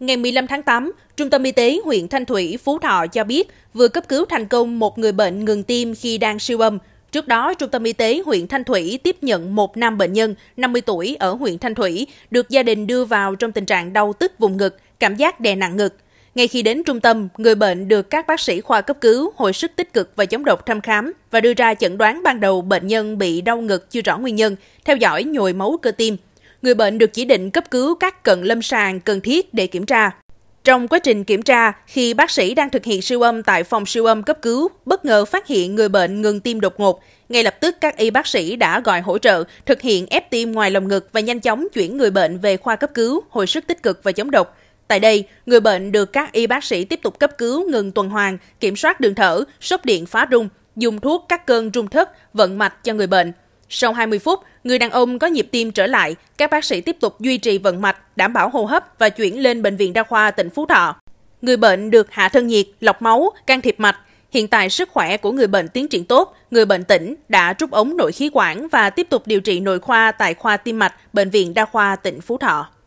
Ngày 15 tháng 8, Trung tâm Y tế huyện Thanh Thủy, Phú Thọ cho biết vừa cấp cứu thành công một người bệnh ngừng tim khi đang siêu âm. Trước đó, Trung tâm Y tế huyện Thanh Thủy tiếp nhận một nam bệnh nhân 50 tuổi ở huyện Thanh Thủy, được gia đình đưa vào trong tình trạng đau tức vùng ngực, cảm giác đè nặng ngực. Ngay khi đến trung tâm, người bệnh được các bác sĩ khoa cấp cứu, hồi sức tích cực và chống độc thăm khám và đưa ra chẩn đoán ban đầu bệnh nhân bị đau ngực chưa rõ nguyên nhân, theo dõi nhồi máu cơ tim, người bệnh được chỉ định cấp cứu các cận lâm sàng cần thiết để kiểm tra. Trong quá trình kiểm tra, khi bác sĩ đang thực hiện siêu âm tại phòng siêu âm cấp cứu, bất ngờ phát hiện người bệnh ngừng tim đột ngột. Ngay lập tức các y bác sĩ đã gọi hỗ trợ, thực hiện ép tim ngoài lồng ngực và nhanh chóng chuyển người bệnh về khoa cấp cứu, hồi sức tích cực và chống độc. Tại đây, người bệnh được các y bác sĩ tiếp tục cấp cứu ngừng tuần hoàn, kiểm soát đường thở, sốc điện phá rung, dùng thuốc các cơn rung thất, vận mạch cho người bệnh. Sau 20 phút, người đàn ông có nhịp tim trở lại, các bác sĩ tiếp tục duy trì vận mạch, đảm bảo hô hấp và chuyển lên bệnh viện đa khoa tỉnh Phú Thọ. Người bệnh được hạ thân nhiệt, lọc máu, can thiệp mạch. Hiện tại sức khỏe của người bệnh tiến triển tốt, người bệnh tỉnh đã rút ống nội khí quản và tiếp tục điều trị nội khoa tại khoa tim mạch bệnh viện đa khoa tỉnh Phú Thọ.